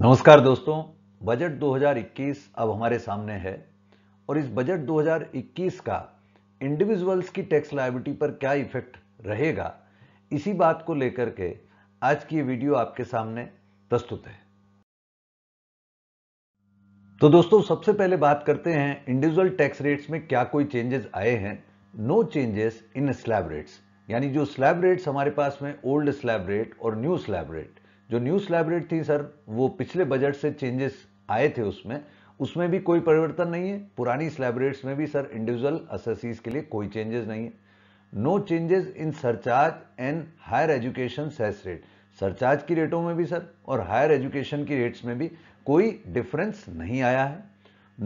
नमस्कार दोस्तों बजट 2021 अब हमारे सामने है और इस बजट 2021 का इंडिविजुअल्स की टैक्स लाइबिलिटी पर क्या इफेक्ट रहेगा इसी बात को लेकर के आज की वीडियो आपके सामने प्रस्तुत है तो दोस्तों सबसे पहले बात करते हैं इंडिविजुअल टैक्स रेट्स में क्या कोई चेंजेस आए हैं no changes in slab rates यानी जो स्लैब रेट्स हमारे पास में ओल्ड स्लैब रेट और न्यू स्लैब रेट जो न्यूज़ लाइब्रेरी थी सर वो पिछले बजट से चेंजेस आए थे उसमें उसमें भी कोई परिवर्तन नहीं है पुरानी लाइब्रेरीज में भी सर इंडिविजुअल असेसीज के लिए कोई चेंजेस नहीं है no changes in surcharge and higher education cess rate surcharge की रेटों में भी सर और हायर एजुकेशन की रेट्स में भी कोई डिफरेंस नहीं आया है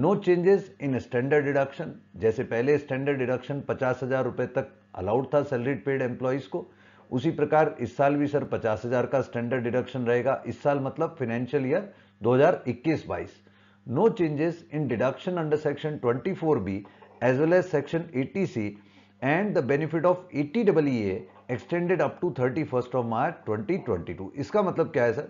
no changes in standard deduction जैसे पहले स्टैंडर्ड डिडक्शन पचास हजार रुपए तक अलाउड था सैलरीड पेड एम्प्लॉयज़ को उसी प्रकार इस साल भी सर पचास हजार का स्टैंडर्ड डिडक्शन रहेगा इस साल मतलब financial year 2021-22 no changes in deduction as section 24b as and the benefit of eighty the extended up to thirty first of March twenty twenty 2022 इसका मतलब क्या है सर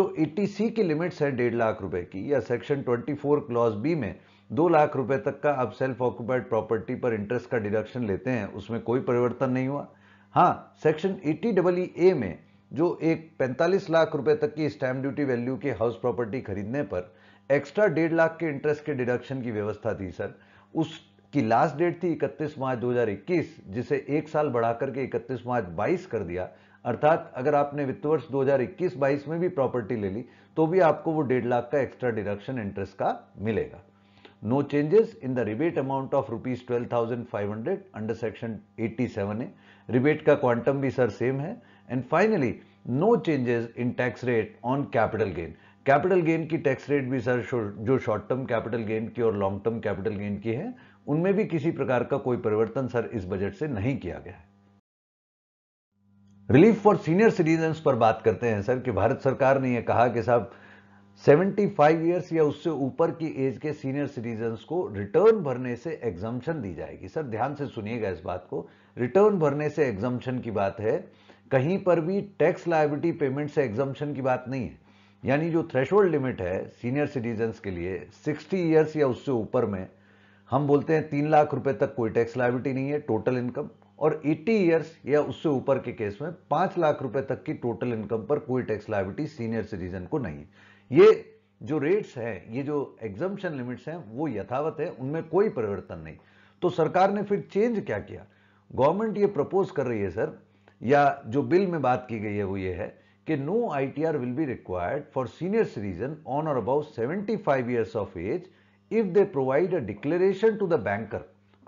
जो सी की लिमिट्स है डेढ़ लाख रुपए की या सेक्शन 24 क्लॉज बी में दो लाख रुपए तक का आप सेल्फ ऑक्युपाइड प्रॉपर्टी पर इंटरेस्ट का डिडक्शन लेते हैं उसमें कोई परिवर्तन नहीं हुआ हाँ section eighty double E A में जो एक 45 लाख रुपए तक की स्टैम्प ड्यूटी वैल्यू के हाउस प्रॉपर्टी खरीदने पर एक्स्ट्रा डेढ़ लाख के इंटरेस्ट के डिडक्शन की व्यवस्था थी सर उसकी लास्ट डेट थी 31 मार्च 2021 जिसे एक साल बढ़ाकर के 31 मार्च 22 कर दिया अर्थात अगर आपने वित्त वर्ष 2021-22 में भी प्रॉपर्टी ले ली तो भी आपको वो डेढ़ लाख का एक्स्ट्रा डिडक्शन इंटरेस्ट का मिलेगा No changes in the rebate amount of rupees 12,500 under section 87A. Rebate का quantum भी सर सेम है. And finally, no changes in tax rate on capital gain. Capital gain की टैक्स रेट भी sir जो short term capital gain की और long term capital gain की है उनमें भी किसी प्रकार का कोई परिवर्तन सर इस बजट से नहीं किया गया है रिलीफ फॉर सीनियर सिटीजन पर बात करते हैं सर कि भारत सरकार ने यह कहा कि साहब 75 ईयर्स या उससे ऊपर की एज के सीनियर सिटीजन को रिटर्न भरने से एग्जाम्शन दी जाएगी सर ध्यान से सुनिएगा इस बात को रिटर्न भरने से एग्जाम्शन की बात है कहीं पर भी टैक्स लाइबिलिटी पेमेंट से एग्जाम्शन की बात नहीं है यानी जो थ्रेशोल्ड लिमिट है सीनियर सिटीजन के लिए 60 ईयर्स या उससे ऊपर में हम बोलते हैं तीन लाख रुपए तक कोई टैक्स लाइबिलिटी नहीं है टोटल इनकम और 80 इयर्स या उससे ऊपर के केस में पांच लाख रुपए तक की टोटल इनकम पर कोई टैक्स लाइबिलिटी सीनियर सिटीजन को नहीं है ये जो रेट्स हैं ये जो एग्जम्पन लिमिट्स हैं वो यथावत है उनमें कोई परिवर्तन नहीं तो सरकार ने फिर चेंज क्या किया गवर्नमेंट ये प्रपोज कर रही है सर या जो बिल में बात की गई है वो ये है कि no ITR will be required for senior citizen on और about 75 years of age if they provide a declaration to the banker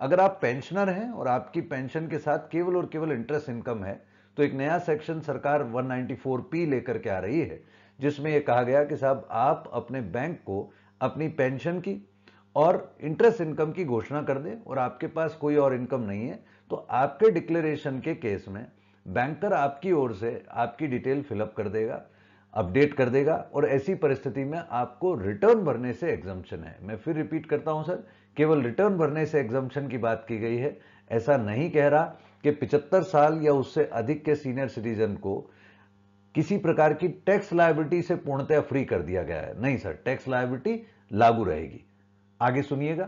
अगर आप पेंशनर हैं और आपकी पेंशन के साथ केवल और केवल इंटरेस्ट इनकम है तो एक नया सेक्शन सरकार 194 पी लेकर के आ रही है जिसमें यह कहा गया कि साहब आप अपने बैंक को अपनी पेंशन की और इंटरेस्ट इनकम की घोषणा कर दें और आपके पास कोई और इनकम नहीं है तो आपके डिक्लेरेशन के केस में बैंकर आपकी ओर से आपकी डिटेल फिलअप कर देगा अपडेट कर देगा और ऐसी परिस्थिति में आपको रिटर्न भरने से एग्जाम्पन है मैं फिर रिपीट करता हूं सर केवल रिटर्न भरने से एग्जाम्पन की बात की गई है ऐसा नहीं कह रहा कि 75 साल या उससे अधिक के सीनियर सिटीजन को किसी प्रकार की टैक्स लाइबिलिटी से पूर्णतया फ्री कर दिया गया है नहीं सर टैक्स लाइबिलिटी लागू रहेगी आगे सुनिएगा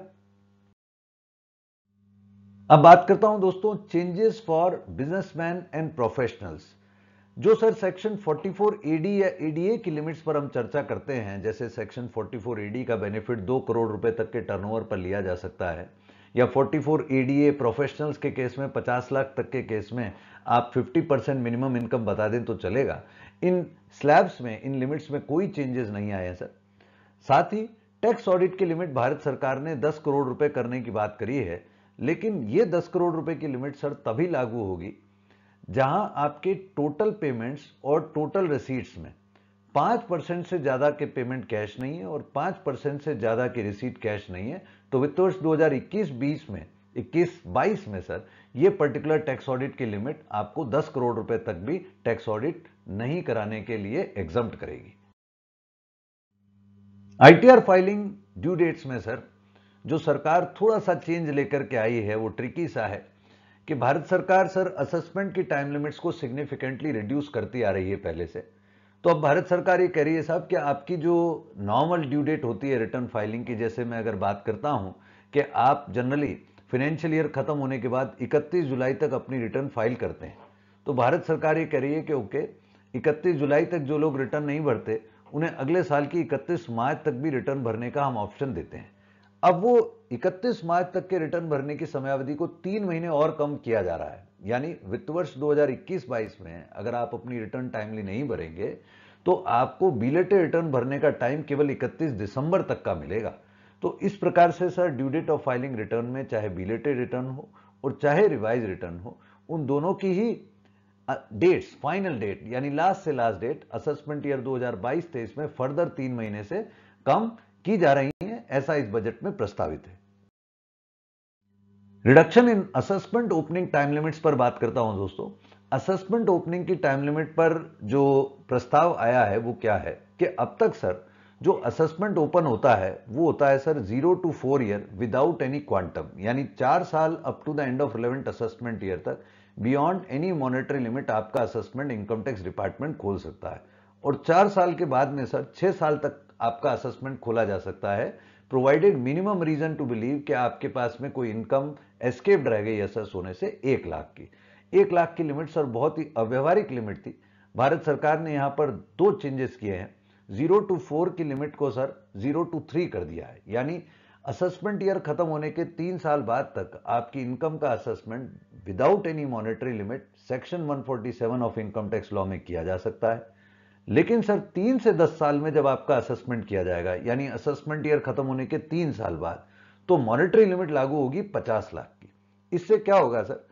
अब बात करता हूं दोस्तों changes for businessman and professionals जो सर सेक्शन 44 एडी या एडीए की लिमिट्स पर हम चर्चा करते हैं जैसे सेक्शन 44 एडी का बेनिफिट दो करोड़ रुपए तक के टर्नओवर पर लिया जा सकता है या 44 ईडीए प्रोफेशनल्स के केस में 50 लाख तक के केस में आप 50 परसेंट मिनिमम इनकम बता दें तो चलेगा इन स्लैब्स में इन लिमिट्स में कोई चेंजेस नहीं आए हैं सर साथ ही टैक्स ऑडिट की लिमिट भारत सरकार ने 10 करोड़ रुपए करने की बात करी है लेकिन ये 10 करोड़ रुपए की लिमिट सर तभी लागू होगी जहां आपके टोटल पेमेंट्स और टोटल रिसीट्स में पाँच परसेंट से ज़्यादा के पेमेंट कैश नहीं है और पाँच परसेंट से ज़्यादा की रिसीट कैश नहीं है तो वित्त वर्ष 2021-20 में 21-22 में सर ये पर्टिकुलर टैक्स ऑडिट की लिमिट आपको 10 करोड़ रुपए तक भी टैक्स ऑडिट नहीं कराने के लिए एग्जाम करेगी आईटीआर फाइलिंग ड्यू डेट्स में सर जो सरकार थोड़ा सा चेंज लेकर के आई है वो ट्रिकी सा है कि भारत सरकार सर असेसमेंट की टाइम लिमिट्स को सिग्निफिकेंटली रिड्यूस करती आ रही है पहले से तो अब भारत सरकार ये कह रही है साहब कि आपकी जो नॉर्मल ड्यू डेट होती है रिटर्न फाइलिंग की जैसे मैं अगर बात करता हूं कि आप जनरली फाइनेंशियल ईयर खत्म होने के बाद 31 जुलाई तक अपनी रिटर्न फाइल करते हैं तो भारत सरकार ये कह रही है कि ओके 31 जुलाई तक जो लोग रिटर्न नहीं भरते उन्हें अगले साल की 31 मार्च तक भी रिटर्न भरने का हम ऑप्शन देते हैं अब वो 31 मार्च तक के रिटर्न भरने की समयावधि को तीन महीने और कम किया जा रहा है यानी वित्त वर्ष 2021-22 में अगर आप अपनी रिटर्न टाइमली नहीं भरेंगे तो आपको बिलेटे रिटर्न भरने का टाइम केवल 31 दिसंबर तक का मिलेगा तो इस प्रकार से sir due date of filing return में चाहे बिलेटे रिटर्न हो और चाहे रिवाइज रिटर्न हो उन दोनों की ही डेट्स फाइनल डेट यानी लास्ट से लास्ट डेट असेसमेंट ईयर 2022-23 में फर्दर तीन महीने से कम की जा रही है ऐसा इस बजट में प्रस्तावित है reduction in assessment opening time limits पर बात करता हूं दोस्तों असेसमेंट ओपनिंग की टाइम लिमिट पर जो प्रस्ताव आया है वो क्या है कि अब तक सर जो असेसमेंट ओपन होता है वो होता है sir zero two four year without any quantum यानी चार साल up to the end of relevant assessment year तक बियॉन्ड एनी मॉनिटरी लिमिट आपका असेसमेंट इनकम टैक्स डिपार्टमेंट खोल सकता है और चार साल के बाद में सर छह साल तक आपका असेसमेंट खोला जा सकता है provided minimum reason to believe कि आपके पास में कोई इनकम एस्केप रह गई एसएस होने से एक लाख की एक लाख की लिमिट सर बहुत ही अव्यवहारिक लिमिट थी भारत सरकार ने यहाँ पर दो चेंजेस किए हैं जीरो टू फोर की लिमिट को सर जीरो टू थ्री कर दिया है यानी असेसमेंट ईयर खत्म होने के तीन साल बाद तक आपकी इनकम का assessment without any monetary limit section 147 of income tax law में किया जा सकता है लेकिन सर तीन से दस साल में जब आपका असेसमेंट किया जाएगा यानी असेसमेंट ईयर खत्म होने के तीन साल बाद तो मॉनिटरी लिमिट लागू होगी पचास लाख की इससे क्या होगा सर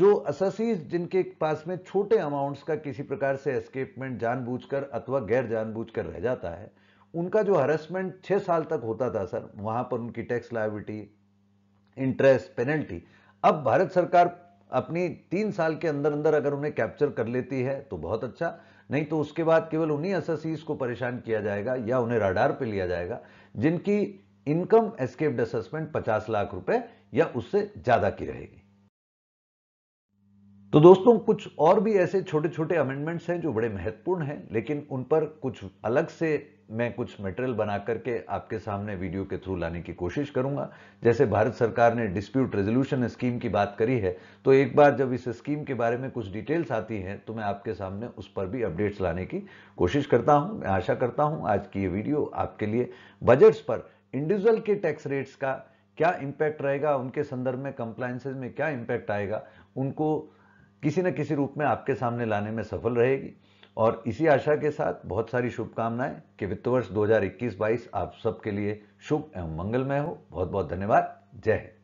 जो अससीज जिनके पास में छोटे अमाउंट्स का किसी प्रकार से एस्केपमेंट जानबूझकर अथवा गैर जानबूझकर रह जाता है उनका जो हरेसमेंट छह साल तक होता था सर वहां पर उनकी टैक्स लाइबिलिटी इंटरेस्ट पेनल्टी अब भारत सरकार अपनी तीन साल के अंदर अंदर अगर उन्हें कैप्चर कर लेती है तो बहुत अच्छा नहीं तो उसके बाद केवल उन्हीं एसएससीज को परेशान किया जाएगा या उन्हें राडार पे लिया जाएगा जिनकी इनकम एस्केप्ड असेसमेंट 50 लाख रुपए या उससे ज्यादा की रहेगी तो दोस्तों कुछ और भी ऐसे छोटे छोटे अमेंडमेंट्स हैं जो बड़े महत्वपूर्ण हैं लेकिन उन पर कुछ अलग से मैं कुछ मटेरियल बना करके आपके सामने वीडियो के थ्रू लाने की कोशिश करूंगा जैसे भारत सरकार ने डिस्प्यूट रेजोल्यूशन स्कीम की बात करी है तो एक बार जब इस स्कीम के बारे में कुछ डिटेल्स आती हैं तो मैं आपके सामने उस पर भी अपडेट्स लाने की कोशिश करता हूँ मैं आशा करता हूँ आज की ये वीडियो आपके लिए बजट्स पर इंडिविजुअल के टैक्स रेट्स का क्या इम्पैक्ट रहेगा उनके संदर्भ में कंप्लाइंसेज में क्या इम्पैक्ट आएगा उनको किसी न किसी रूप में आपके सामने लाने में सफल रहेगी और इसी आशा के साथ बहुत सारी शुभकामनाएं कि वित्त वर्ष 2021-22 आप सबके लिए शुभ एवं मंगलमय हो बहुत बहुत धन्यवाद जय हिंद